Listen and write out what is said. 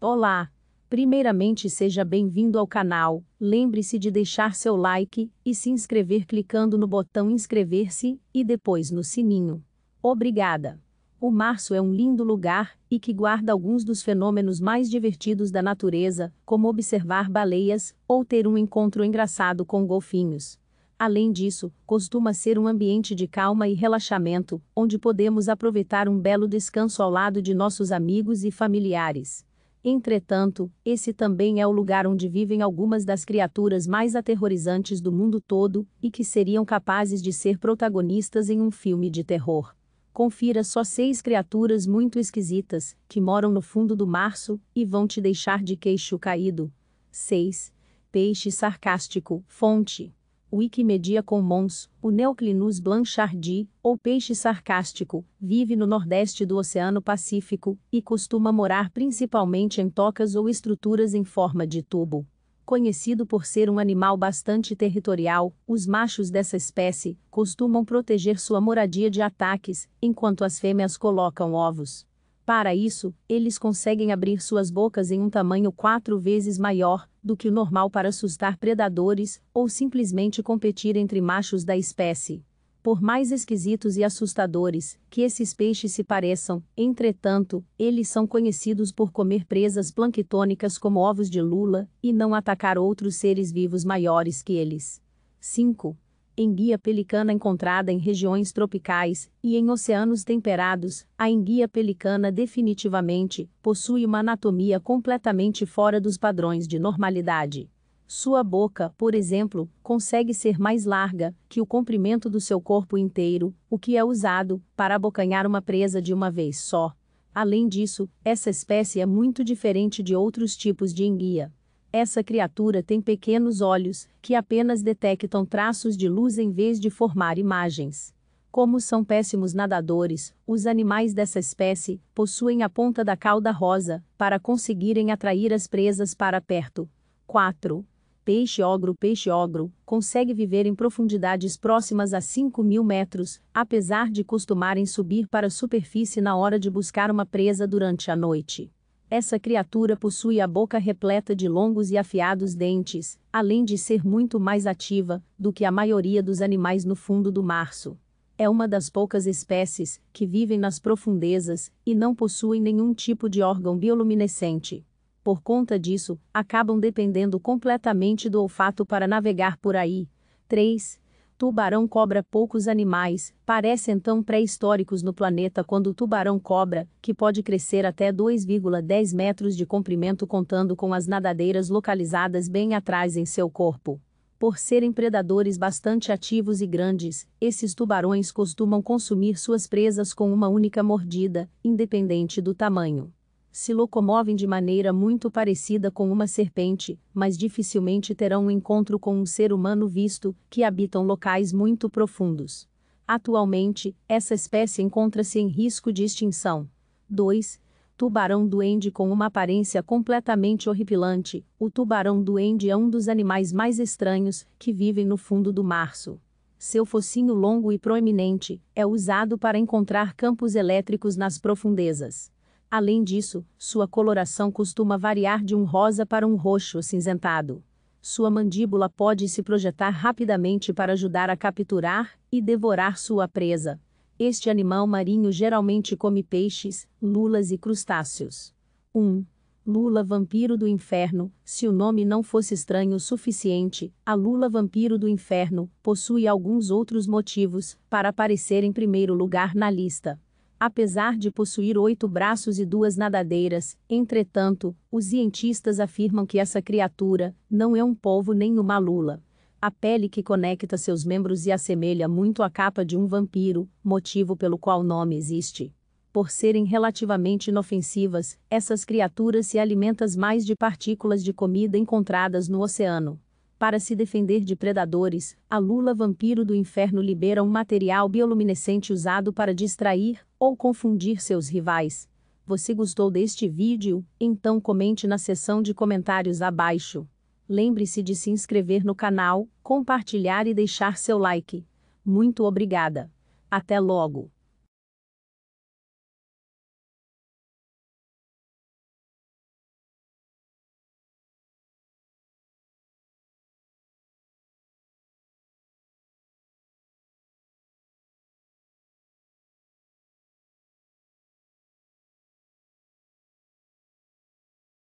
Olá! Primeiramente seja bem-vindo ao canal, lembre-se de deixar seu like e se inscrever clicando no botão inscrever-se e depois no sininho. Obrigada! O março é um lindo lugar e que guarda alguns dos fenômenos mais divertidos da natureza, como observar baleias ou ter um encontro engraçado com golfinhos. Além disso, costuma ser um ambiente de calma e relaxamento, onde podemos aproveitar um belo descanso ao lado de nossos amigos e familiares. Entretanto, esse também é o lugar onde vivem algumas das criaturas mais aterrorizantes do mundo todo e que seriam capazes de ser protagonistas em um filme de terror. Confira só seis criaturas muito esquisitas que moram no fundo do março e vão te deixar de queixo caído. 6. Peixe sarcástico. Fonte. Wikimedia Commons, o Neoclinus blanchardi, ou peixe sarcástico, vive no nordeste do Oceano Pacífico e costuma morar principalmente em tocas ou estruturas em forma de tubo. Conhecido por ser um animal bastante territorial, os machos dessa espécie costumam proteger sua moradia de ataques, enquanto as fêmeas colocam ovos. Para isso, eles conseguem abrir suas bocas em um tamanho quatro vezes maior do que o normal para assustar predadores ou simplesmente competir entre machos da espécie. Por mais esquisitos e assustadores que esses peixes se pareçam, entretanto, eles são conhecidos por comer presas planctônicas como ovos de lula e não atacar outros seres vivos maiores que eles. 5 enguia pelicana encontrada em regiões tropicais e em oceanos temperados, a enguia pelicana definitivamente possui uma anatomia completamente fora dos padrões de normalidade. Sua boca, por exemplo, consegue ser mais larga que o comprimento do seu corpo inteiro, o que é usado para abocanhar uma presa de uma vez só. Além disso, essa espécie é muito diferente de outros tipos de enguia. Essa criatura tem pequenos olhos, que apenas detectam traços de luz em vez de formar imagens. Como são péssimos nadadores, os animais dessa espécie possuem a ponta da cauda rosa para conseguirem atrair as presas para perto. 4. Peixe-ogro Peixe-ogro consegue viver em profundidades próximas a 5 mil metros, apesar de costumarem subir para a superfície na hora de buscar uma presa durante a noite. Essa criatura possui a boca repleta de longos e afiados dentes, além de ser muito mais ativa do que a maioria dos animais no fundo do março. É uma das poucas espécies que vivem nas profundezas e não possuem nenhum tipo de órgão bioluminescente. Por conta disso, acabam dependendo completamente do olfato para navegar por aí. 3. Tubarão-cobra Poucos animais parecem tão pré-históricos no planeta quando o tubarão-cobra, que pode crescer até 2,10 metros de comprimento contando com as nadadeiras localizadas bem atrás em seu corpo. Por serem predadores bastante ativos e grandes, esses tubarões costumam consumir suas presas com uma única mordida, independente do tamanho se locomovem de maneira muito parecida com uma serpente, mas dificilmente terão um encontro com um ser humano visto que habitam locais muito profundos. Atualmente, essa espécie encontra-se em risco de extinção. 2. Tubarão duende com uma aparência completamente horripilante. O tubarão duende é um dos animais mais estranhos que vivem no fundo do mar seu focinho longo e proeminente, é usado para encontrar campos elétricos nas profundezas. Além disso, sua coloração costuma variar de um rosa para um roxo acinzentado. Sua mandíbula pode se projetar rapidamente para ajudar a capturar e devorar sua presa. Este animal marinho geralmente come peixes, lulas e crustáceos. 1. Um, lula vampiro do inferno. Se o nome não fosse estranho o suficiente, a lula vampiro do inferno possui alguns outros motivos para aparecer em primeiro lugar na lista. Apesar de possuir oito braços e duas nadadeiras, entretanto, os cientistas afirmam que essa criatura não é um polvo nem uma lula. A pele que conecta seus membros se assemelha muito à capa de um vampiro, motivo pelo qual o nome existe. Por serem relativamente inofensivas, essas criaturas se alimentam mais de partículas de comida encontradas no oceano. Para se defender de predadores, a lula vampiro do inferno libera um material bioluminescente usado para distrair ou confundir seus rivais. Você gostou deste vídeo? Então comente na seção de comentários abaixo. Lembre-se de se inscrever no canal, compartilhar e deixar seu like. Muito obrigada. Até logo!